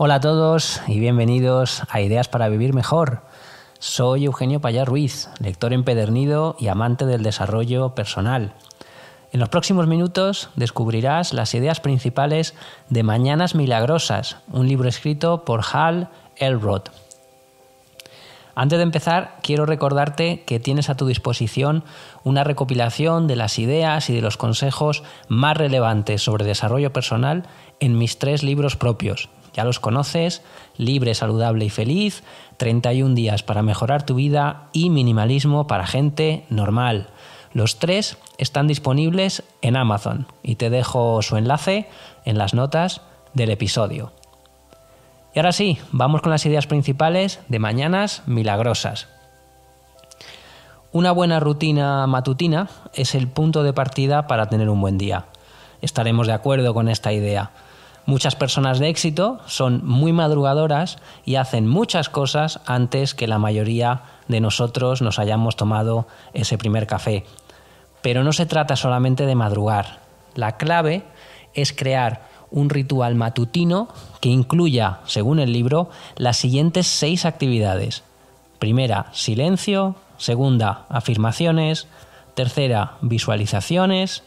Hola a todos y bienvenidos a Ideas para Vivir Mejor. Soy Eugenio Payá Ruiz, lector empedernido y amante del desarrollo personal. En los próximos minutos descubrirás las ideas principales de Mañanas Milagrosas, un libro escrito por Hal Elrod. Antes de empezar, quiero recordarte que tienes a tu disposición una recopilación de las ideas y de los consejos más relevantes sobre desarrollo personal en mis tres libros propios, ya los conoces, libre, saludable y feliz, 31 días para mejorar tu vida y minimalismo para gente normal. Los tres están disponibles en Amazon y te dejo su enlace en las notas del episodio. Y ahora sí, vamos con las ideas principales de Mañanas Milagrosas. Una buena rutina matutina es el punto de partida para tener un buen día. Estaremos de acuerdo con esta idea. Muchas personas de éxito son muy madrugadoras y hacen muchas cosas antes que la mayoría de nosotros nos hayamos tomado ese primer café. Pero no se trata solamente de madrugar. La clave es crear un ritual matutino que incluya, según el libro, las siguientes seis actividades. Primera, silencio. Segunda, afirmaciones. Tercera, visualizaciones.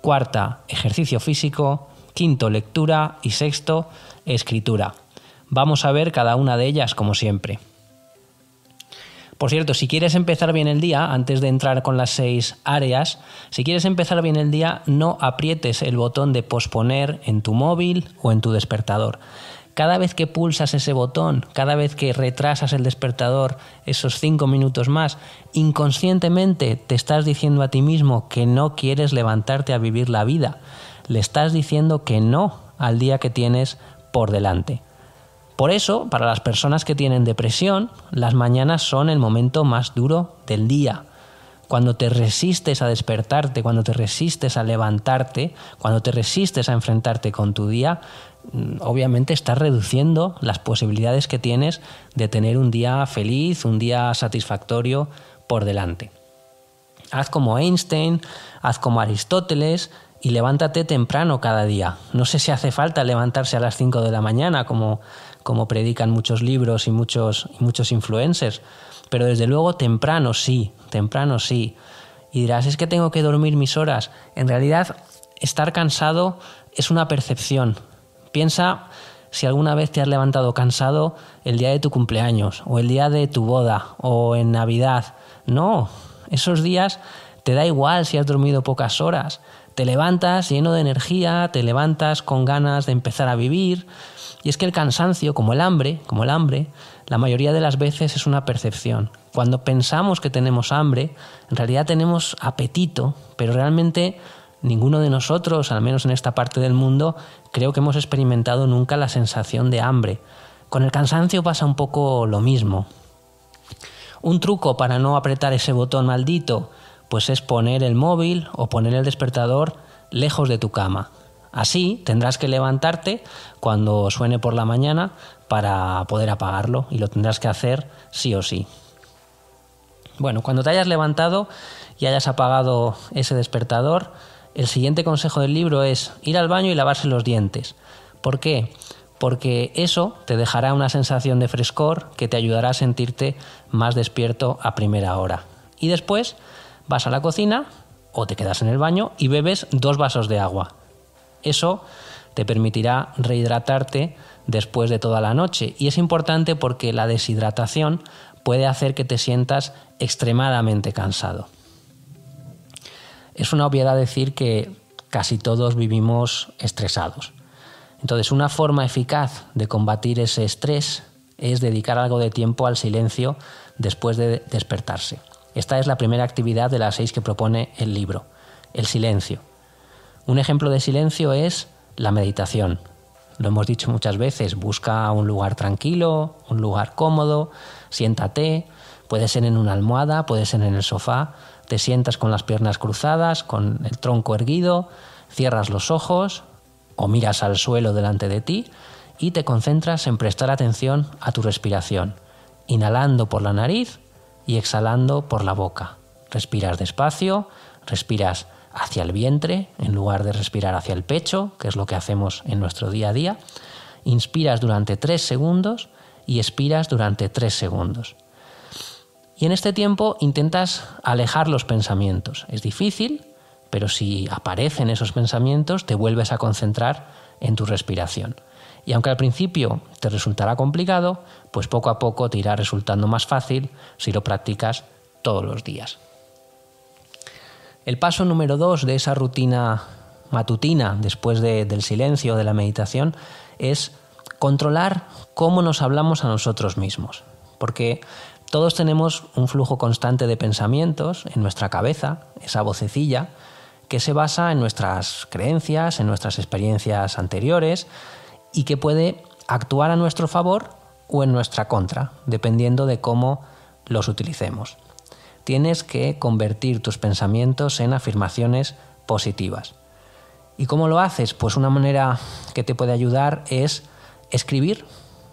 Cuarta, ejercicio físico quinto lectura y sexto escritura. Vamos a ver cada una de ellas como siempre. Por cierto, si quieres empezar bien el día, antes de entrar con las seis áreas, si quieres empezar bien el día, no aprietes el botón de posponer en tu móvil o en tu despertador. Cada vez que pulsas ese botón, cada vez que retrasas el despertador esos cinco minutos más, inconscientemente te estás diciendo a ti mismo que no quieres levantarte a vivir la vida le estás diciendo que no al día que tienes por delante. Por eso, para las personas que tienen depresión, las mañanas son el momento más duro del día. Cuando te resistes a despertarte, cuando te resistes a levantarte, cuando te resistes a enfrentarte con tu día, mm, obviamente estás reduciendo las posibilidades que tienes de tener un día feliz, un día satisfactorio por delante. Haz como Einstein, haz como Aristóteles, y levántate temprano cada día. No sé si hace falta levantarse a las 5 de la mañana, como, predican muchos libros y muchos, y muchos influencers, pero desde luego temprano sí, temprano sí. Y dirás, es que tengo que dormir mis horas. En realidad, estar cansado es una percepción. Piensa si alguna vez te has levantado cansado el día de tu cumpleaños o el día de tu boda o en Navidad. No, esos días te da igual si has dormido pocas horas. Te levantas lleno de energía, te levantas con ganas de empezar a vivir. Y es que el cansancio, como el hambre, como el hambre, la mayoría de las veces es una percepción. Cuando pensamos que tenemos hambre, en realidad tenemos apetito, pero realmente ninguno de nosotros, al menos en esta parte del mundo, creo que hemos experimentado nunca la sensación de hambre. Con el cansancio pasa un poco lo mismo. Un truco para no apretar ese botón maldito pues es poner el móvil o poner el despertador lejos de tu cama. Así tendrás que levantarte cuando suene por la mañana para poder apagarlo y lo tendrás que hacer sí o sí. Bueno, cuando te hayas levantado y hayas apagado ese despertador, el siguiente consejo del libro es ir al baño y lavarse los dientes. ¿Por qué? Porque eso te dejará una sensación de frescor que te ayudará a sentirte más despierto a primera hora. Y después, vas a la cocina o te quedas en el baño y bebes dos vasos de agua. Eso te permitirá rehidratarte después de toda la noche y es importante porque la deshidratación puede hacer que te sientas extremadamente cansado. Es una obviedad decir que casi todos vivimos estresados. Entonces, una forma eficaz de combatir ese estrés es dedicar algo de tiempo al silencio después de despertarse. Esta es la primera actividad de las seis que propone el libro, el silencio. Un ejemplo de silencio es la meditación. Lo hemos dicho muchas veces, busca un lugar tranquilo, un lugar cómodo, siéntate, puede ser en una almohada, puede ser en el sofá, te sientas con las piernas cruzadas, con el tronco erguido, cierras los ojos o miras al suelo delante de ti y te concentras en prestar atención a tu respiración, inhalando por la nariz y exhalando por la boca. Respiras despacio, respiras hacia el vientre en lugar de respirar hacia el pecho, que es lo que hacemos en nuestro día a día. Inspiras durante 3 segundos y expiras durante 3 segundos. Y en este tiempo intentas alejar los pensamientos. Es difícil, pero si aparecen esos pensamientos, te vuelves a concentrar en tu respiración. Y aunque al principio te resultará complicado, pues poco a poco te irá resultando más fácil si lo practicas todos los días. El paso número dos de esa rutina matutina después del silencio, de la meditación, es controlar cómo nos hablamos a nosotros mismos. Porque todos tenemos un flujo constante de pensamientos en nuestra cabeza, esa vocecilla, que se basa en nuestras creencias, en nuestras experiencias anteriores, y que puede actuar a nuestro favor o en nuestra contra, dependiendo de cómo los utilicemos. Tienes que convertir tus pensamientos en afirmaciones positivas. ¿Y cómo lo haces? Pues una manera que te puede ayudar es escribir.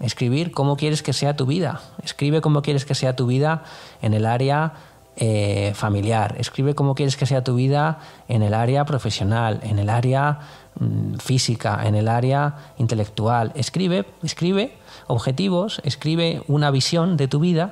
Escribir cómo quieres que sea tu vida. Escribe cómo quieres que sea tu vida en el área eh, familiar, escribe cómo quieres que sea tu vida en el área profesional, en el área mm, física, en el área intelectual. Escribe, escribe objetivos, escribe una visión de tu vida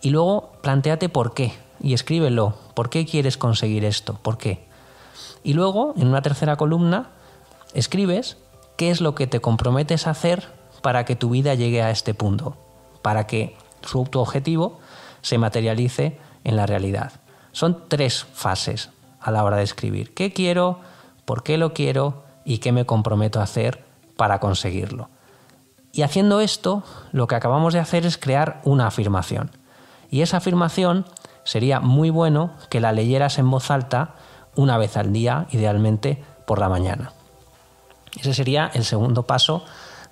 y luego planteate por qué y escríbelo. ¿Por qué quieres conseguir esto? ¿Por qué? Y luego, en una tercera columna, escribes qué es lo que te comprometes a hacer para que tu vida llegue a este punto, para que su, tu objetivo se materialice en la realidad. Son tres fases a la hora de escribir. ¿Qué quiero? ¿Por qué lo quiero? ¿Y qué me comprometo a hacer para conseguirlo? Y haciendo esto, lo que acabamos de hacer es crear una afirmación. Y esa afirmación sería muy bueno que la leyeras en voz alta una vez al día, idealmente por la mañana. Ese sería el segundo paso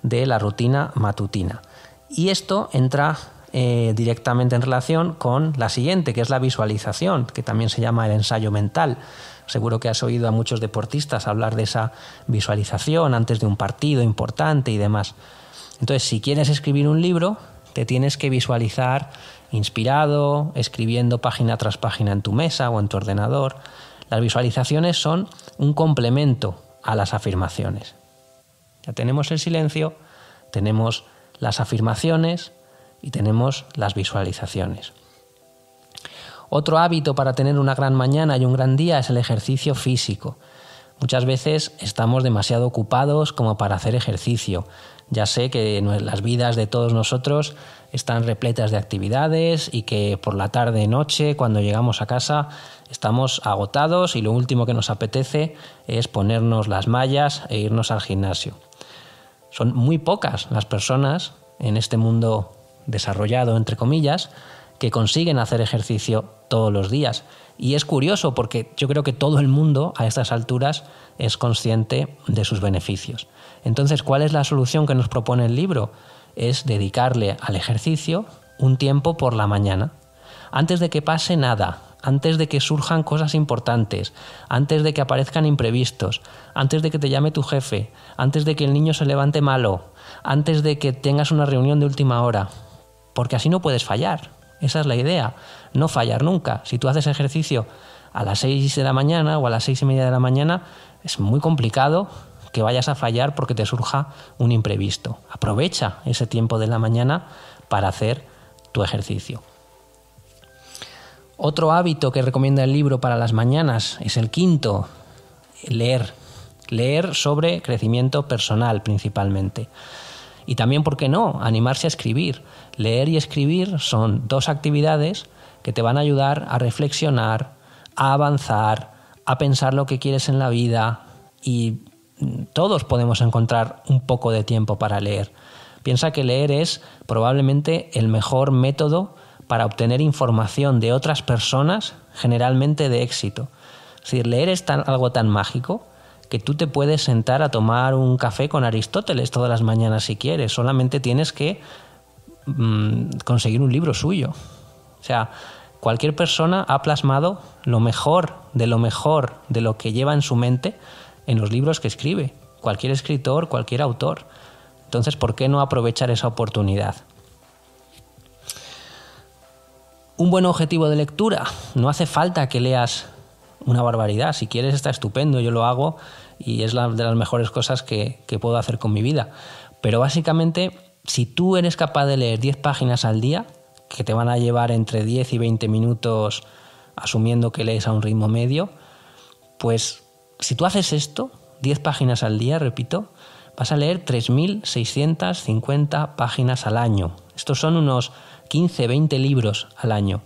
de la rutina matutina. Y esto entra eh, directamente en relación con la siguiente, que es la visualización, que también se llama el ensayo mental. Seguro que has oído a muchos deportistas hablar de esa visualización antes de un partido importante y demás. Entonces, si quieres escribir un libro, te tienes que visualizar inspirado, escribiendo página tras página en tu mesa o en tu ordenador. Las visualizaciones son un complemento a las afirmaciones. Ya tenemos el silencio, tenemos las afirmaciones, y tenemos las visualizaciones. Otro hábito para tener una gran mañana y un gran día es el ejercicio físico. Muchas veces estamos demasiado ocupados como para hacer ejercicio. Ya sé que las vidas de todos nosotros están repletas de actividades y que por la tarde noche cuando llegamos a casa estamos agotados y lo último que nos apetece es ponernos las mallas e irnos al gimnasio. Son muy pocas las personas en este mundo desarrollado, entre comillas, que consiguen hacer ejercicio todos los días. Y es curioso porque yo creo que todo el mundo a estas alturas es consciente de sus beneficios. Entonces, ¿cuál es la solución que nos propone el libro? Es dedicarle al ejercicio un tiempo por la mañana, antes de que pase nada, antes de que surjan cosas importantes, antes de que aparezcan imprevistos, antes de que te llame tu jefe, antes de que el niño se levante malo, antes de que tengas una reunión de última hora, porque así no puedes fallar. Esa es la idea, no fallar nunca. Si tú haces ejercicio a las 6 de la mañana o a las seis y media de la mañana, es muy complicado que vayas a fallar porque te surja un imprevisto. Aprovecha ese tiempo de la mañana para hacer tu ejercicio. Otro hábito que recomienda el libro para las mañanas es el quinto, leer. Leer sobre crecimiento personal principalmente. Y también, ¿por qué no?, animarse a escribir. Leer y escribir son dos actividades que te van a ayudar a reflexionar, a avanzar, a pensar lo que quieres en la vida y mm, todos podemos encontrar un poco de tiempo para leer. Piensa que leer es probablemente el mejor método para obtener información de otras personas, generalmente de éxito. Es decir, leer es algo tan mágico que tú te puedes sentar a tomar un café con Aristóteles todas las mañanas si quieres, solamente tienes que mm, conseguir un libro suyo. O sea, cualquier persona ha plasmado lo mejor de lo mejor de lo que lleva en su mente en los libros que escribe, cualquier escritor, cualquier autor. Entonces, ¿por qué no aprovechar esa oportunidad? Un buen objetivo de lectura. No hace falta que leas una barbaridad. Si quieres está estupendo, yo lo hago y es la de las mejores cosas que, que puedo hacer con mi vida. Pero básicamente, si tú eres capaz de leer 10 páginas al día, que te van a llevar entre 10 y 20 minutos asumiendo que lees a un ritmo medio, pues si tú haces esto, 10 páginas al día, repito, vas a leer 3.650 páginas al año. Estos son unos 15, 20 libros al año.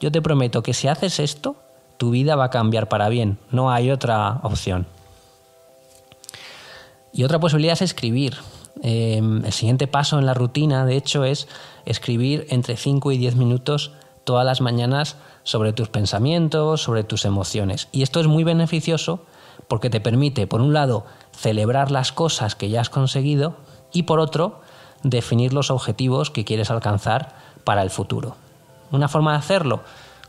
Yo te prometo que si haces esto, tu vida va a cambiar para bien, no hay otra opción. Y otra posibilidad es escribir. Em, el siguiente paso en la rutina, de hecho, es escribir entre 5 y 10 minutos todas las mañanas sobre tus pensamientos, sobre tus emociones. Y esto es muy beneficioso porque te permite, por un lado, celebrar las cosas que ya has conseguido y, por otro, definir los objetivos que quieres alcanzar para el futuro. Una forma de hacerlo,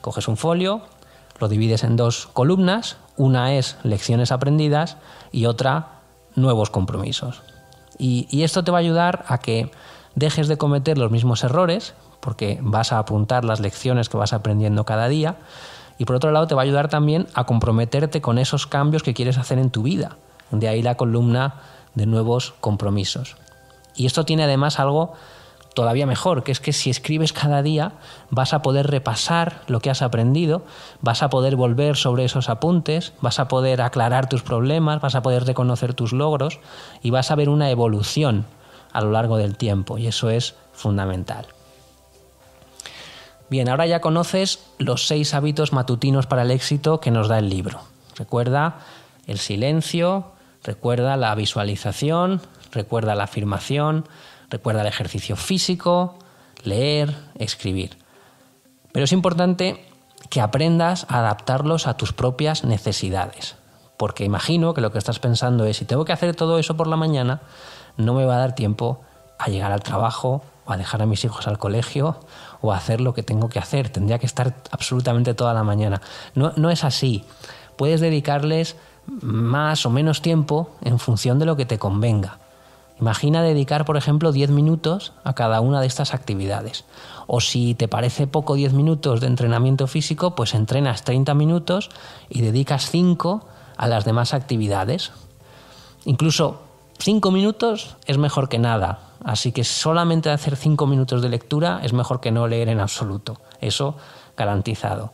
coges un folio, lo divides en dos columnas, una es lecciones aprendidas y otra nuevos compromisos. Y, esto te va a ayudar a que dejes de cometer los mismos errores, porque vas a apuntar las lecciones que vas aprendiendo cada día, y por otro lado te va a ayudar también a comprometerte con esos cambios que quieres hacer en tu vida. De ahí la columna de nuevos compromisos. Y esto tiene además algo todavía mejor, que es que si escribes cada día vas a poder repasar lo que has aprendido, vas a poder volver sobre esos apuntes, vas a poder aclarar tus problemas, vas a poder reconocer tus logros y vas a ver una evolución a lo largo del tiempo y eso es fundamental. Bien, ahora ya conoces los seis hábitos matutinos para el éxito que nos da el libro. Recuerda el silencio, recuerda la visualización, recuerda la afirmación, Recuerda el ejercicio físico, leer, escribir. Pero es importante que aprendas a adaptarlos a tus propias necesidades. Porque imagino que lo que estás pensando es, si tengo que hacer todo eso por la mañana, no me va a dar tiempo a llegar al trabajo a dejar a mis hijos al colegio o a hacer lo que tengo que hacer. Tendría que estar absolutamente toda la mañana. No, no es así. Puedes dedicarles más o menos tiempo en función de lo que te convenga. Imagina dedicar, por ejemplo, 10 minutos a cada una de estas actividades. O si te parece poco 10 minutos de entrenamiento físico, pues entrenas 30 minutos y dedicas 5 a las demás actividades. Incluso 5 minutos es mejor que nada, así que solamente hacer 5 minutos de lectura es mejor que no leer en absoluto, eso garantizado.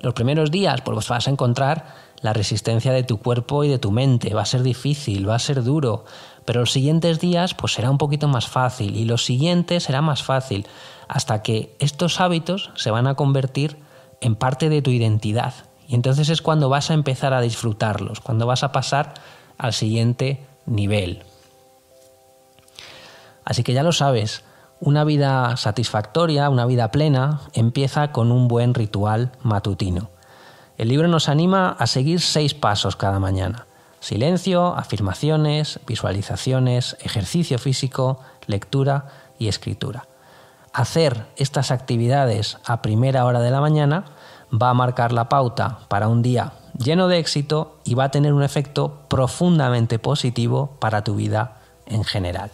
Los primeros días pues, pues vas a encontrar la resistencia de tu cuerpo y de tu mente, va a ser difícil, va a ser duro, pero los siguientes días pues será un poquito más fácil y los siguientes será más fácil hasta que estos hábitos se van a convertir en parte de tu identidad. Y entonces es cuando vas a empezar a disfrutarlos, cuando vas a pasar al siguiente nivel. Así que ya lo sabes, una vida satisfactoria, una vida plena, empieza con un buen ritual matutino. El libro nos anima a seguir seis pasos cada mañana. Silencio, afirmaciones, visualizaciones, ejercicio físico, lectura y escritura. Hacer estas actividades a primera hora de la mañana va a marcar la pauta para un día lleno de éxito y va a tener un efecto profundamente positivo para tu vida en general.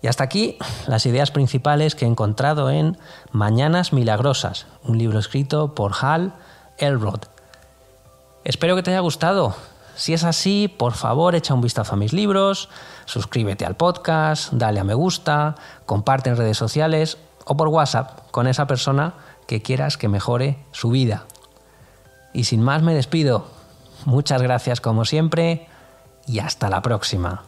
Y hasta aquí las ideas principales que he encontrado en Mañanas Milagrosas, un libro escrito por Hal Elrod Espero que te haya gustado. Si es así, por favor echa un vistazo a mis libros, suscríbete al podcast, dale a me gusta, comparte en redes sociales o por WhatsApp con esa persona que quieras que mejore su vida. Y sin más me despido. Muchas gracias como siempre y hasta la próxima.